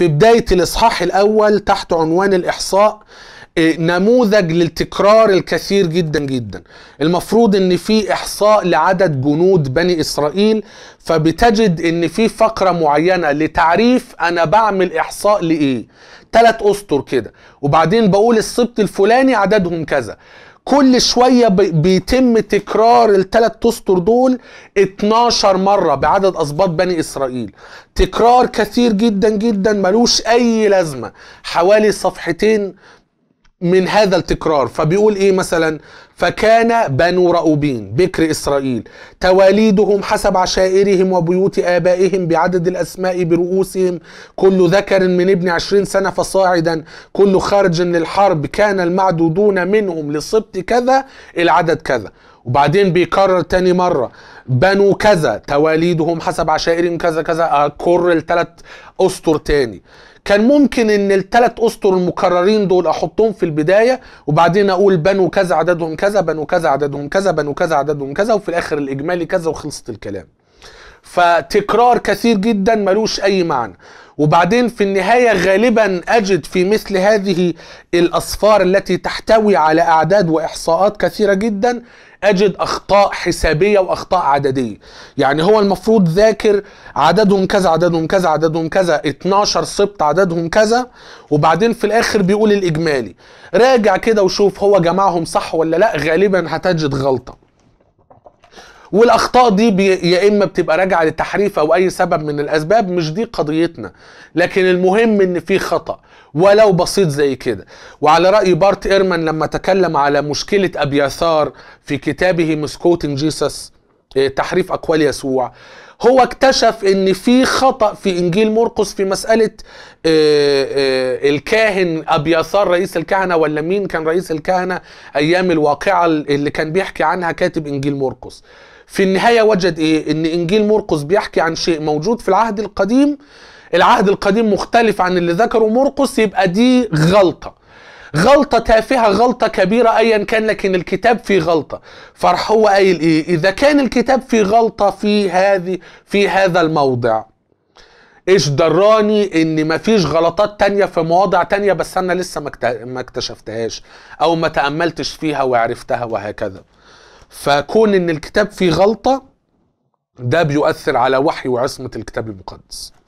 في بداية الإصحاح الأول تحت عنوان الإحصاء إيه، نموذج للتكرار الكثير جدا جدا المفروض ان في احصاء لعدد جنود بني اسرائيل فبتجد ان في فقرة معينة لتعريف انا بعمل احصاء لايه تلات اسطر كده وبعدين بقول السبت الفلاني عددهم كذا كل شويه بيتم تكرار الثلاث اسطر دول 12 مره بعدد اسباط بني اسرائيل تكرار كثير جدا جدا ملوش اي لازمه حوالي صفحتين من هذا التكرار فبيقول ايه مثلا فكان بنو رؤوبين بكر اسرائيل تواليدهم حسب عشائرهم وبيوت ابائهم بعدد الاسماء برؤوسهم كل ذكر من ابن عشرين سنه فصاعدا كل خارج للحرب كان المعدودون منهم لسبط كذا العدد كذا وبعدين بيكرر تاني مره بنو كذا تواليدهم حسب عشائرهم كذا كذا اكرر الثلاث اسطر تاني كان ممكن ان الثلاث اسطر المكررين دول احطهم في البدايه وبعدين اقول بنو كذا عددهم كذا بنو كذا عددهم كذا بنو كذا عددهم كذا وفي الاخر الاجمالي كذا وخلصت الكلام فتكرار كثير جدا ملوش اي معنى وبعدين في النهاية غالبا أجد في مثل هذه الأصفار التي تحتوي على أعداد وإحصاءات كثيرة جدا أجد أخطاء حسابية وأخطاء عددية يعني هو المفروض ذاكر عددهم كذا عددهم كذا عددهم كذا 12 سبت عددهم كذا وبعدين في الآخر بيقول الإجمالي راجع كده وشوف هو جمعهم صح ولا لا غالبا هتجد غلطة والاخطاء دي يا اما بتبقى راجعه لتحريف او اي سبب من الاسباب مش دي قضيتنا لكن المهم ان في خطا ولو بسيط زي كده وعلى راي بارت ايرمان لما تكلم على مشكله ابياثار في كتابه مسكوتن جيسس إيه، تحريف اقوال يسوع هو اكتشف ان في خطا في انجيل مرقس في مساله إيه، إيه، الكاهن ابياثار رئيس الكهنه ولا مين كان رئيس الكهنه ايام الواقعه اللي كان بيحكي عنها كاتب انجيل مرقس في النهايه وجد ايه ان انجيل مرقس بيحكي عن شيء موجود في العهد القديم العهد القديم مختلف عن اللي ذكره مرقس يبقى دي غلطه غلطة تافهة غلطة كبيرة أيا كان لكن الكتاب فيه غلطة فرح هو قايل إيه إذا كان الكتاب فيه غلطة في هذه في هذا الموضع ايش دراني ان مفيش غلطات تانية في مواضع تانية بس انا لسه ما اكتشفتهاش او ما تأملتش فيها وعرفتها وهكذا فكون ان الكتاب فيه غلطة ده بيؤثر على وحي وعصمة الكتاب المقدس